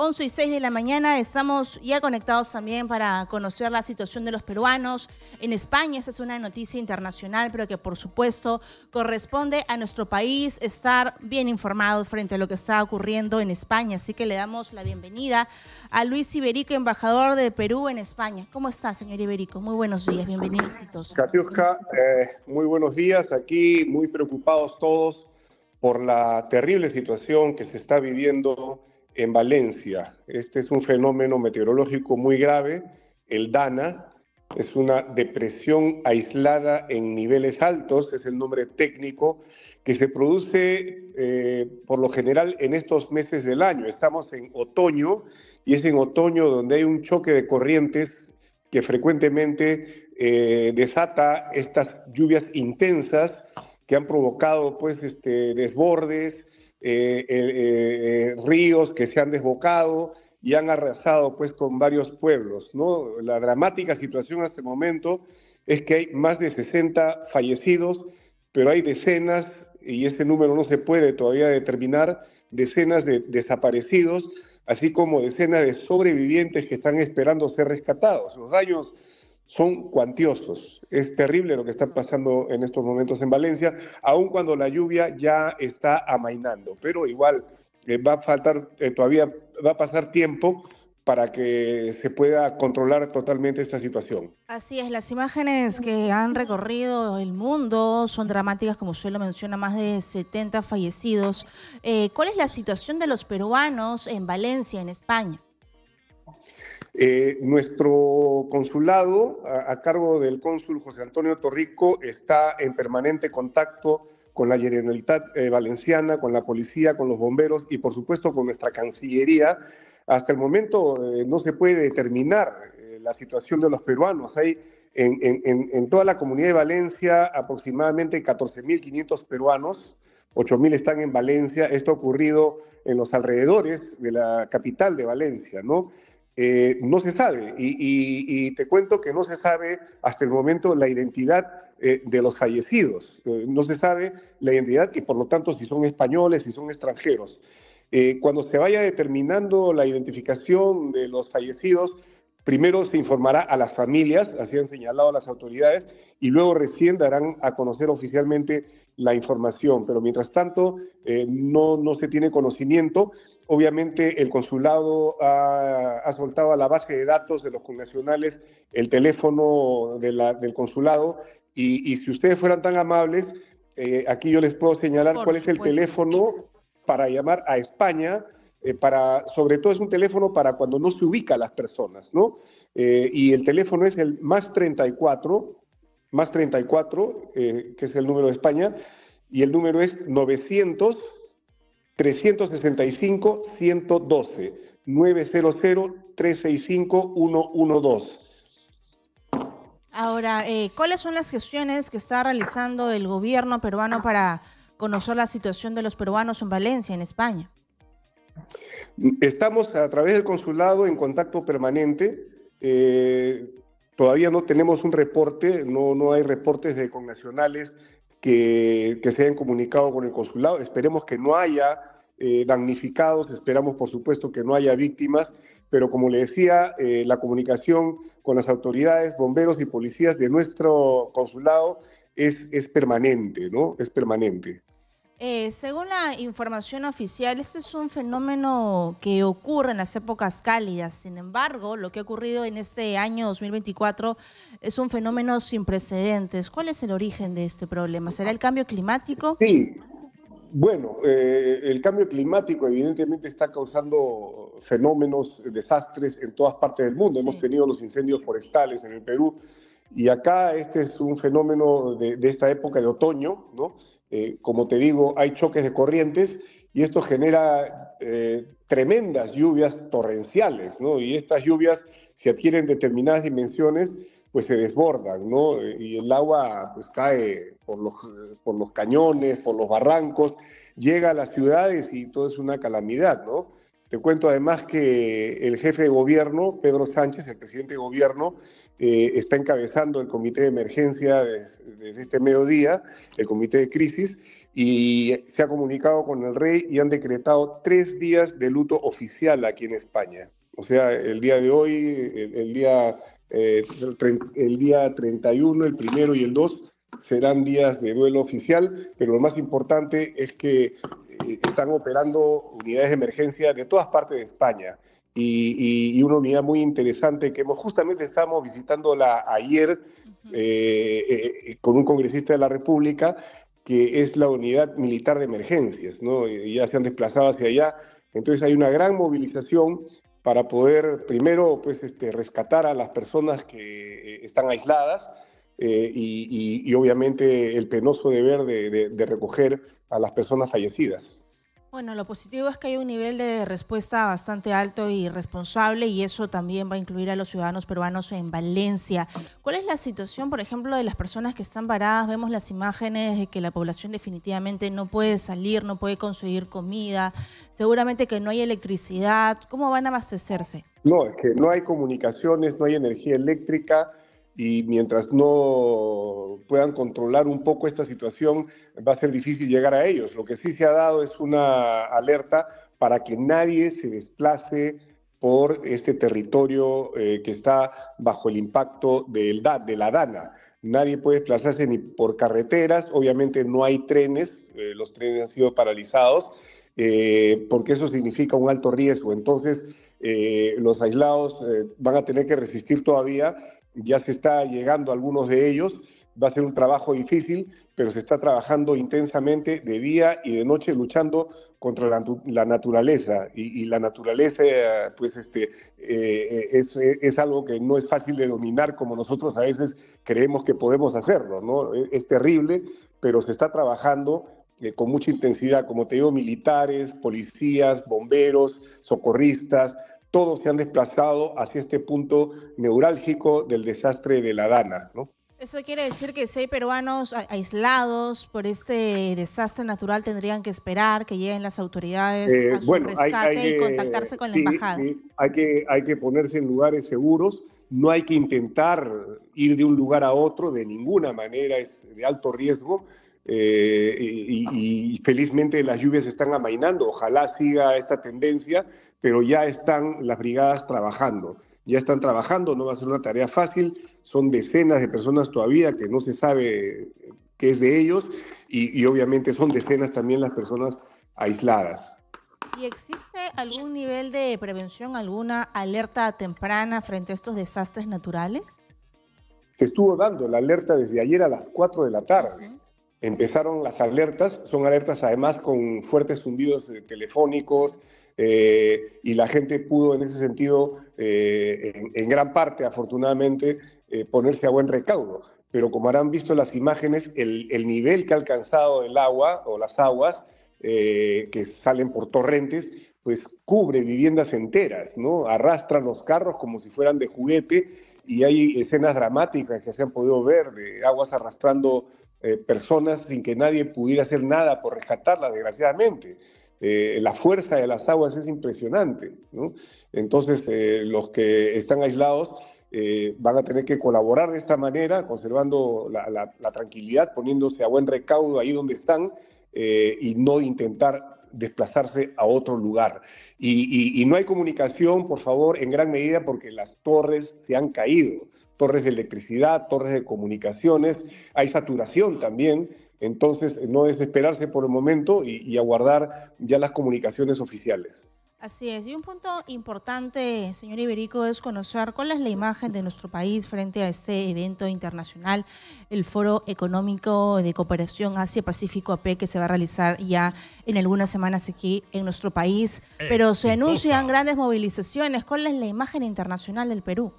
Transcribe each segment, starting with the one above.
11 y 6 de la mañana estamos ya conectados también para conocer la situación de los peruanos en España. Esa es una noticia internacional, pero que por supuesto corresponde a nuestro país estar bien informado frente a lo que está ocurriendo en España. Así que le damos la bienvenida a Luis Iberico, embajador de Perú en España. ¿Cómo está, señor Iberico? Muy buenos días, bienvenidos. Katiuska, eh, muy buenos días. Aquí muy preocupados todos por la terrible situación que se está viviendo en Valencia. Este es un fenómeno meteorológico muy grave. El DANA es una depresión aislada en niveles altos, es el nombre técnico, que se produce eh, por lo general en estos meses del año. Estamos en otoño y es en otoño donde hay un choque de corrientes que frecuentemente eh, desata estas lluvias intensas que han provocado pues, este, desbordes, eh, eh, eh, ríos que se han desbocado y han arrasado pues con varios pueblos. La dramática situación hasta el momento es que hay más de 60 fallecidos, pero hay decenas, y ese número no se puede todavía determinar, decenas de desaparecidos, así como decenas de sobrevivientes que están esperando ser rescatados. Los daños son cuantiosos. Es terrible lo que está pasando en estos momentos en Valencia, aun cuando la lluvia ya está amainando, pero igual eh, va a faltar, eh, todavía va a pasar tiempo para que se pueda controlar totalmente esta situación. Así es, las imágenes que han recorrido el mundo son dramáticas, como usted lo menciona, más de 70 fallecidos. Eh, ¿Cuál es la situación de los peruanos en Valencia, en España? Eh, nuestro consulado, a, cargo del cónsul José Antonio Torrico, está en permanente contacto con la Generalitat eh, Valenciana, con la policía, con los bomberos y, por supuesto, con nuestra Cancillería. Hasta el momento eh, no se puede determinar la situación de los peruanos. Hay en, en toda la comunidad de Valencia aproximadamente 14.500 peruanos, 8.000 están en Valencia. Esto ha ocurrido en los alrededores de la capital de Valencia, ¿no? Eh, no se sabe. Y, te cuento que no se sabe hasta el momento la identidad eh, de los fallecidos. Eh, no se sabe la identidad y por lo tanto si son españoles, si son extranjeros. cuando se vaya determinando la identificación de los fallecidos, Primero se informará a las familias, así han señalado las autoridades, y luego recién darán a conocer oficialmente la información. Pero mientras tanto, eh, no, no se tiene conocimiento. Obviamente el consulado ha, soltado a la base de datos de los connacionales el teléfono del consulado y, si ustedes fueran tan amables, eh, aquí yo les puedo señalar cuál es el teléfono para llamar a España eh, para, sobre todo es un teléfono para cuando no se ubica las personas, ¿no? Eh, y el teléfono es el más 34, más 34, eh, que es el número de España, y el número es 900 365 112 900 365 112. Ahora, ¿cuáles son las gestiones que está realizando el gobierno peruano para conocer la situación de los peruanos en Valencia, en España? Estamos a través del consulado en contacto permanente. Eh, todavía no tenemos un reporte, no, hay reportes de connacionales que, que se hayan comunicado con el consulado. Esperemos que no haya eh, damnificados, esperamos por supuesto que no haya víctimas, pero como le decía, eh, la comunicación con las autoridades, bomberos y policías de nuestro consulado es, es permanente, ¿no? Es permanente. Eh, según la información oficial, este es un fenómeno que ocurre en las épocas cálidas. Sin embargo, lo que ha ocurrido en este año 2024 es un fenómeno sin precedentes. ¿Cuál es el origen de este problema? ¿Será el cambio climático? Sí. Bueno, eh, el cambio climático evidentemente está causando fenómenos, desastres en todas partes del mundo. Hemos tenido los incendios forestales en el Perú, y acá este es un fenómeno de, esta época de otoño, ¿no? Eh, como te digo, hay choques de corrientes y esto genera eh, tremendas lluvias torrenciales, ¿no? Y estas lluvias, si adquieren determinadas dimensiones, pues se desbordan, ¿no? Y el agua pues cae por los, por los cañones, por los barrancos, llega a las ciudades y todo es una calamidad, ¿no? Te cuento además que el jefe de gobierno, Pedro Sánchez, el presidente de gobierno, eh, está encabezando el comité de emergencia desde, este mediodía, el comité de crisis, y se ha comunicado con el rey y han decretado tres días de luto oficial aquí en España. O sea, el día de hoy, el, día, el día 31, eh, el primero y el 2 serán días de duelo oficial, pero lo más importante es que eh, están operando unidades de emergencia de todas partes de España. Y, una unidad muy interesante que justamente estábamos visitándola ayer eh, eh, con un congresista de la República, que es la unidad militar de emergencias, ¿no? Y ya se han desplazado hacia allá. Entonces hay una gran movilización para poder, primero, pues, este, rescatar a las personas que están aisladas eh, y, obviamente el penoso deber de, de recoger a las personas fallecidas. Bueno, lo positivo es que hay un nivel de respuesta bastante alto y responsable y eso también va a incluir a los ciudadanos peruanos en Valencia. ¿Cuál es la situación, por ejemplo, de las personas que están varadas? Vemos las imágenes de que la población definitivamente no puede salir, no puede conseguir comida, seguramente que no hay electricidad. ¿Cómo van a abastecerse? No, es que no hay comunicaciones, no hay energía eléctrica y mientras no puedan controlar un poco esta situación, va a ser difícil llegar a ellos. Lo que sí se ha dado es una alerta para que nadie se desplace por este territorio eh, que está bajo el impacto de la DANA. Nadie puede desplazarse ni por carreteras, obviamente no hay trenes, eh, los trenes han sido paralizados, eh, porque eso significa un alto riesgo. Entonces, los aislados van a tener que resistir todavía ya se está llegando algunos de ellos. Va a ser un trabajo difícil, pero se está trabajando intensamente de día y de noche luchando contra la, naturaleza. Y, la naturaleza, pues, este, eh, es, algo que no es fácil de dominar como nosotros a veces creemos que podemos hacerlo, ¿no? Es, terrible, pero se está trabajando eh, con mucha intensidad, como te digo, militares, policías, bomberos, socorristas, todos se han desplazado hacia este punto neurálgico del desastre de la Dana, ¿no? Eso quiere decir que seis peruanos aislados por este desastre natural tendrían que esperar que lleguen las autoridades eh, a su rescate y contactarse con la embajada. hay, que, hay que ponerse en lugares seguros, no hay que intentar ir de un lugar a otro de ninguna manera, es de alto riesgo eh, y, felizmente las lluvias están amainando. Ojalá siga esta tendencia, pero ya están las brigadas trabajando. Ya están trabajando, no va a ser una tarea fácil. Son decenas de personas todavía que no se sabe qué es de ellos y, obviamente son decenas también las personas aisladas. ¿Y existe algún nivel de prevención, alguna alerta temprana frente a estos desastres naturales? Se estuvo dando la alerta desde ayer a las 4 de la tarde empezaron las alertas, son alertas además con fuertes zumbidos eh, telefónicos eh, y la gente pudo en ese sentido, eh, en, gran parte afortunadamente, ponerse a buen recaudo. Pero como habrán visto las imágenes, el, el nivel que ha alcanzado el agua o las aguas que salen por torrentes, pues cubre viviendas enteras, ¿no? Arrastran los carros como si fueran de juguete y hay escenas dramáticas que se han podido ver de aguas arrastrando eh, personas sin que nadie pudiera hacer nada por rescatarlas, desgraciadamente. Eh, la fuerza de las aguas es impresionante. Entonces, eh, los que están aislados van a tener que colaborar de esta manera, conservando la, tranquilidad, poniéndose a buen recaudo ahí donde están y no intentar desplazarse a otro lugar. Y, y, no hay comunicación, por favor, en gran medida porque las torres se han caído torres de electricidad, torres de comunicaciones, hay saturación también, entonces eh, no desesperarse por el momento y, aguardar ya las comunicaciones oficiales. Así es, y un punto importante, señor Iberico, es conocer cuál es la imagen de nuestro país frente a este evento internacional, el Foro Económico de Cooperación Asia-Pacífico AP, e, que se va a realizar ya en algunas semanas aquí en nuestro país, pero se anuncian grandes movilizaciones. ¿Cuál es la imagen internacional del Perú?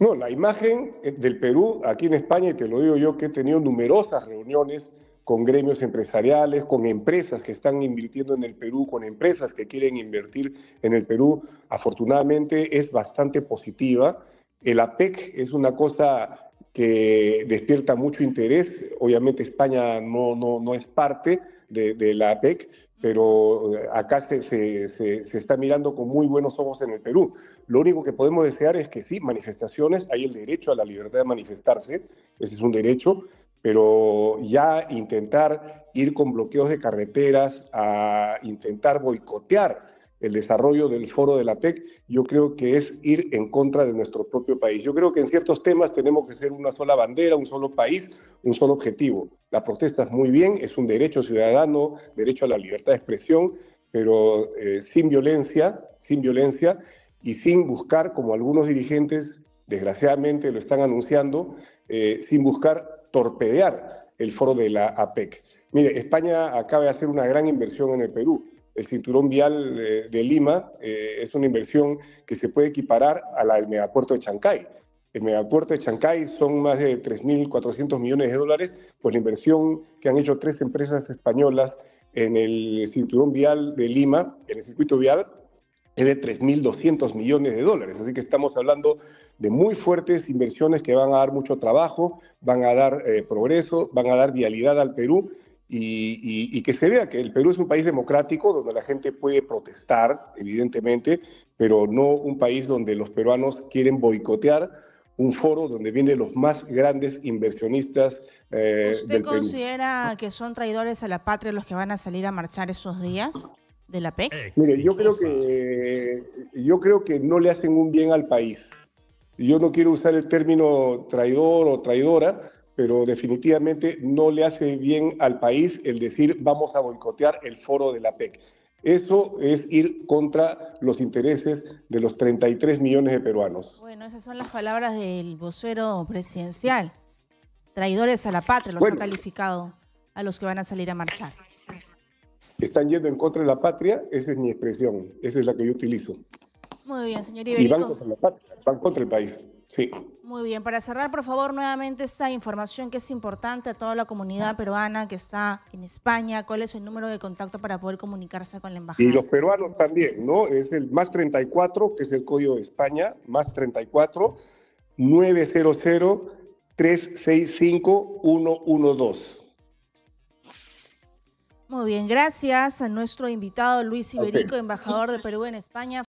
No, la imagen eh, del Perú aquí en España, y te lo digo yo, que he tenido numerosas reuniones con gremios empresariales, con empresas que están invirtiendo en el Perú, con empresas que quieren invertir en el Perú, afortunadamente es bastante positiva. El APEC es una cosa que despierta mucho interés. Obviamente España no, no, es parte de, la APEC, pero eh, acá se, está mirando con muy buenos ojos en el Perú. Lo único que podemos desear es que sí, manifestaciones, hay el derecho a la libertad de manifestarse, ese es un derecho, pero ya intentar ir con bloqueos de carreteras, a intentar boicotear el desarrollo del foro de la APEC, yo creo que es ir en contra de nuestro propio país. Yo creo que en ciertos temas tenemos que ser una sola bandera, un solo país, un solo objetivo. La protesta es muy bien, es un derecho ciudadano, derecho a la libertad de expresión, pero eh, sin violencia, sin violencia y sin buscar, como algunos dirigentes desgraciadamente lo están anunciando, eh, sin buscar torpedear el foro de la APEC. Mire, España acaba de hacer una gran inversión en el Perú el cinturón vial eh, de, Lima eh, es una inversión que se puede equiparar a la del megapuerto de Chancay. El megapuerto de Chancay son más de 3.400 millones de dólares, pues la inversión que han hecho tres empresas españolas en el cinturón vial de Lima, en el circuito vial, es de 3.200 millones de dólares. Así que estamos hablando de muy fuertes inversiones que van a dar mucho trabajo, van a dar eh, progreso, van a dar vialidad al Perú y, que se vea que el Perú es un país democrático donde la gente puede protestar, evidentemente, pero no un país donde los peruanos quieren boicotear un foro donde vienen los más grandes inversionistas eh, ¿Usted considera que son traidores a la patria los que van a salir a marchar esos días? de la PEC? Mire, yo creo que yo creo que no le hacen un bien al país. Yo no quiero usar el término traidor o traidora, pero definitivamente no le hace bien al país el decir vamos a boicotear el foro de la PEC. Eso es ir contra los intereses de los 33 millones de peruanos. Bueno, esas son las palabras del vocero presidencial. Traidores a la patria, los ha calificado a los que van a salir a marchar. Están yendo en contra de la patria, esa es mi expresión, esa es la que yo utilizo. Muy bien, señor Iberico. Y van contra la patria, van contra el país. Sí. Muy bien, para cerrar, por favor, nuevamente esta información que es importante a toda la comunidad peruana que está en España, cuál es el número de contacto para poder comunicarse con la embajada. Y los peruanos también, ¿no? Es el más 34, que es el código de España, más 34, 900 365 112. Muy bien, gracias a nuestro invitado Luis Iberico, embajador de Perú en España.